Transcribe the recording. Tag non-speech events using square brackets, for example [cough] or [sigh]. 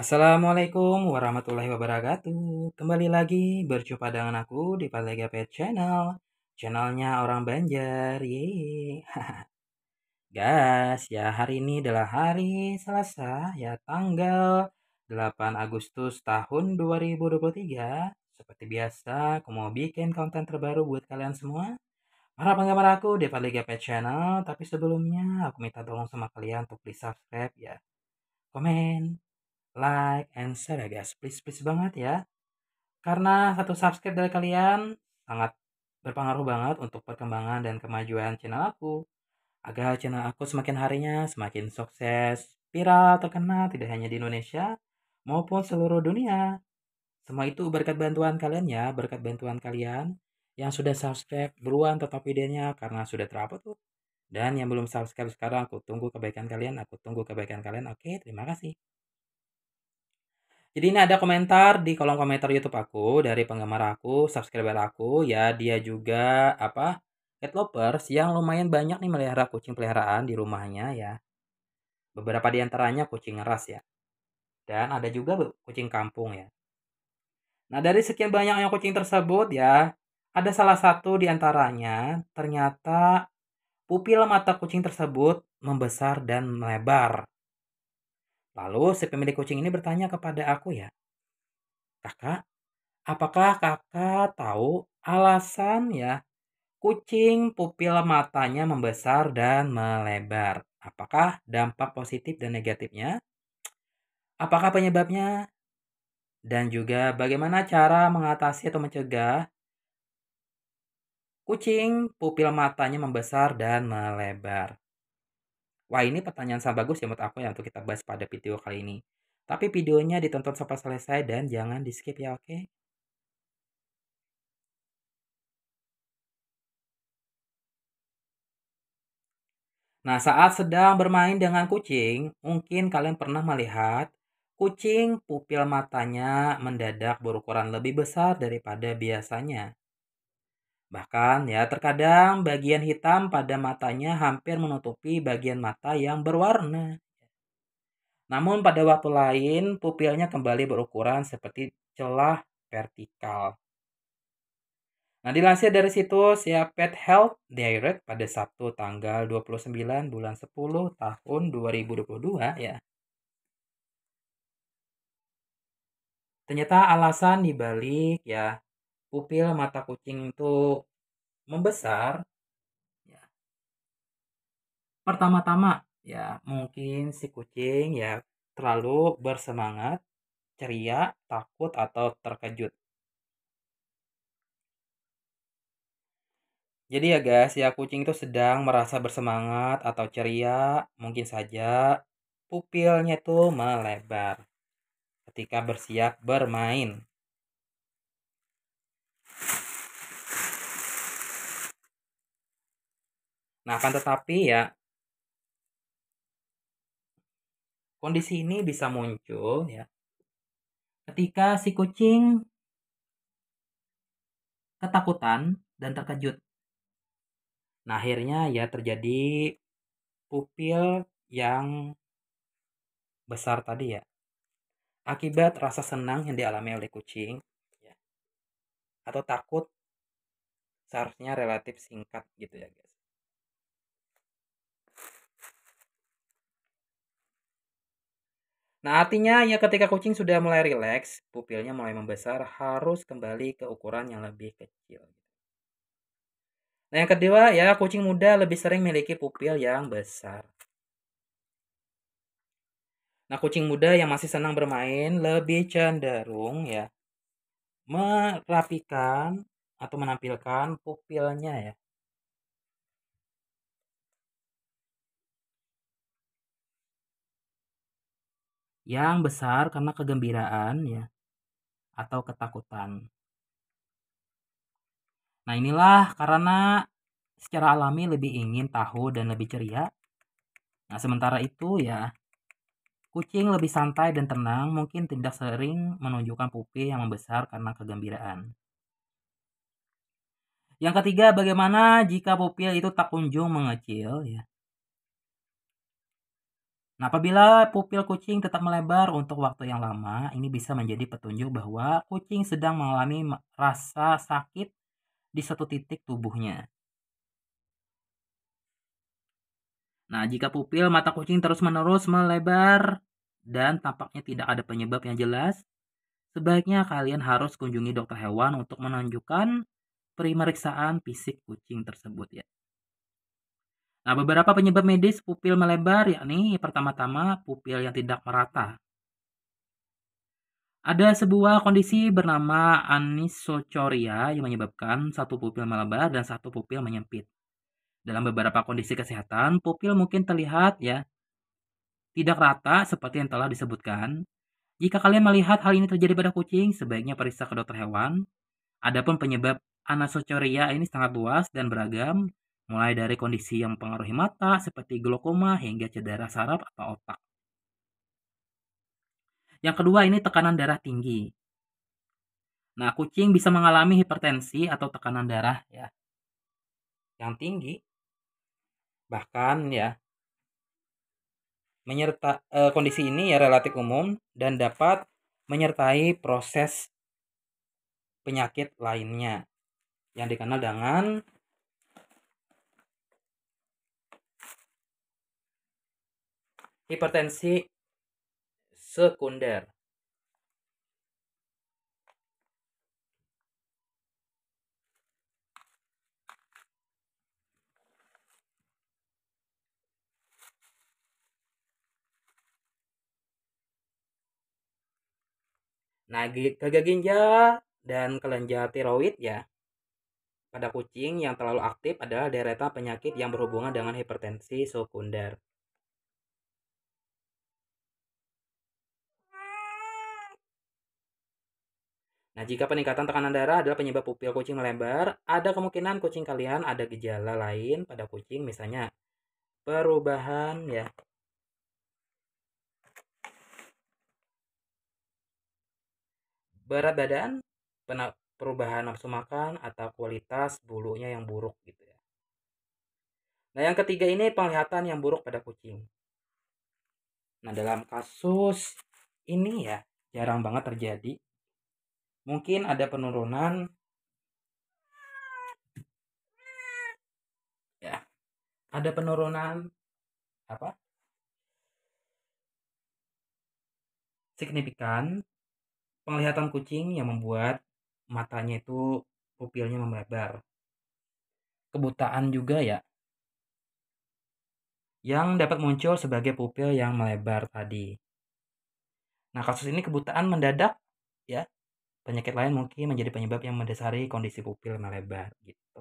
Assalamualaikum warahmatullahi wabarakatuh. Kembali lagi berjumpa dengan aku di Palega Pet Channel. Channelnya orang Banjar. Guys, [laughs] ya hari ini adalah hari Selasa ya tanggal 8 Agustus tahun 2023. Seperti biasa, aku mau bikin konten terbaru buat kalian semua. Para penggemar aku di Palega Pet Channel, tapi sebelumnya aku minta tolong sama kalian untuk di subscribe ya. Komen, like, and share ya guys. Please, please banget ya. Karena satu subscribe dari kalian sangat berpengaruh banget untuk perkembangan dan kemajuan channel aku. Agar channel aku semakin harinya semakin sukses, viral, terkenal tidak hanya di Indonesia maupun seluruh dunia. Semua itu berkat bantuan kalian ya, berkat bantuan kalian yang sudah subscribe duluan tetap videonya karena sudah terupload Dan yang belum subscribe sekarang aku tunggu kebaikan kalian, aku tunggu kebaikan kalian. Oke, terima kasih. Jadi ini ada komentar di kolom komentar YouTube aku dari penggemar aku, subscriber aku, ya dia juga apa cat lovers yang lumayan banyak nih melihara kucing peliharaan di rumahnya ya. Beberapa di antaranya kucing ras ya. Dan ada juga kucing kampung ya. Nah dari sekian banyaknya kucing tersebut ya, ada salah satu di antaranya ternyata pupil mata kucing tersebut membesar dan melebar Lalu si pemilik kucing ini bertanya kepada aku ya, Kakak, apakah kakak tahu alasan ya kucing pupil matanya membesar dan melebar? Apakah dampak positif dan negatifnya? Apakah penyebabnya? Dan juga bagaimana cara mengatasi atau mencegah kucing pupil matanya membesar dan melebar? Wah ini pertanyaan sangat bagus ya menurut aku ya untuk kita bahas pada video kali ini. Tapi videonya ditonton sampai selesai dan jangan di skip ya oke? Okay? Nah, saat sedang bermain dengan kucing, mungkin kalian pernah melihat kucing pupil matanya mendadak berukuran lebih besar daripada biasanya. Bahkan ya terkadang bagian hitam pada matanya hampir menutupi bagian mata yang berwarna. Namun pada waktu lain pupilnya kembali berukuran seperti celah vertikal. Nah dilansir dari situs ya Pet Health Direct pada Sabtu tanggal 29 bulan 10 tahun 2022 ya. Ternyata alasan dibalik ya pupil mata kucing itu membesar ya pertama-tama ya mungkin si kucing ya terlalu bersemangat ceria takut atau terkejut Jadi ya guys, ya kucing itu sedang merasa bersemangat atau ceria, mungkin saja pupilnya itu melebar ketika bersiap bermain. Nah, akan tetapi ya kondisi ini bisa muncul ya ketika si kucing ketakutan dan terkejut. Nah, akhirnya ya terjadi pupil yang besar tadi ya. Akibat rasa senang yang dialami oleh kucing ya. atau takut seharusnya relatif singkat gitu ya, guys. Nah, artinya ya ketika kucing sudah mulai rileks, pupilnya mulai membesar, harus kembali ke ukuran yang lebih kecil. Nah, yang kedua ya, kucing muda lebih sering memiliki pupil yang besar. Nah, kucing muda yang masih senang bermain lebih cenderung ya merapikan atau menampilkan pupilnya ya. yang besar karena kegembiraan ya atau ketakutan. Nah, inilah karena secara alami lebih ingin tahu dan lebih ceria. Nah, sementara itu ya kucing lebih santai dan tenang, mungkin tidak sering menunjukkan pupil yang membesar karena kegembiraan. Yang ketiga, bagaimana jika pupil itu tak kunjung mengecil ya? Nah, apabila pupil kucing tetap melebar untuk waktu yang lama, ini bisa menjadi petunjuk bahwa kucing sedang mengalami rasa sakit di satu titik tubuhnya. Nah, jika pupil mata kucing terus-menerus melebar dan tampaknya tidak ada penyebab yang jelas, sebaiknya kalian harus kunjungi dokter hewan untuk menunjukkan pemeriksaan fisik kucing tersebut ya. Nah, beberapa penyebab medis pupil melebar yakni pertama-tama pupil yang tidak merata. Ada sebuah kondisi bernama anisocoria yang menyebabkan satu pupil melebar dan satu pupil menyempit. Dalam beberapa kondisi kesehatan, pupil mungkin terlihat ya tidak rata seperti yang telah disebutkan. Jika kalian melihat hal ini terjadi pada kucing, sebaiknya periksa ke dokter hewan. Adapun penyebab anisocoria ini sangat luas dan beragam, mulai dari kondisi yang mempengaruhi mata seperti glaukoma hingga cedera saraf atau otak. Yang kedua ini tekanan darah tinggi. Nah, kucing bisa mengalami hipertensi atau tekanan darah ya. Yang tinggi bahkan ya menyerta eh, kondisi ini ya relatif umum dan dapat menyertai proses penyakit lainnya yang dikenal dengan hipertensi sekunder. Nah, gagal ginjal dan kelenjar tiroid ya. Pada kucing yang terlalu aktif adalah deretan penyakit yang berhubungan dengan hipertensi sekunder. Nah, jika peningkatan tekanan darah adalah penyebab pupil kucing melebar, ada kemungkinan kucing kalian ada gejala lain pada kucing, misalnya perubahan ya. Berat badan, perubahan nafsu makan atau kualitas bulunya yang buruk gitu ya. Nah, yang ketiga ini penglihatan yang buruk pada kucing. Nah, dalam kasus ini ya jarang banget terjadi mungkin ada penurunan ya ada penurunan apa signifikan penglihatan kucing yang membuat matanya itu pupilnya melebar kebutaan juga ya yang dapat muncul sebagai pupil yang melebar tadi. Nah, kasus ini kebutaan mendadak ya penyakit lain mungkin menjadi penyebab yang mendasari kondisi pupil melebar gitu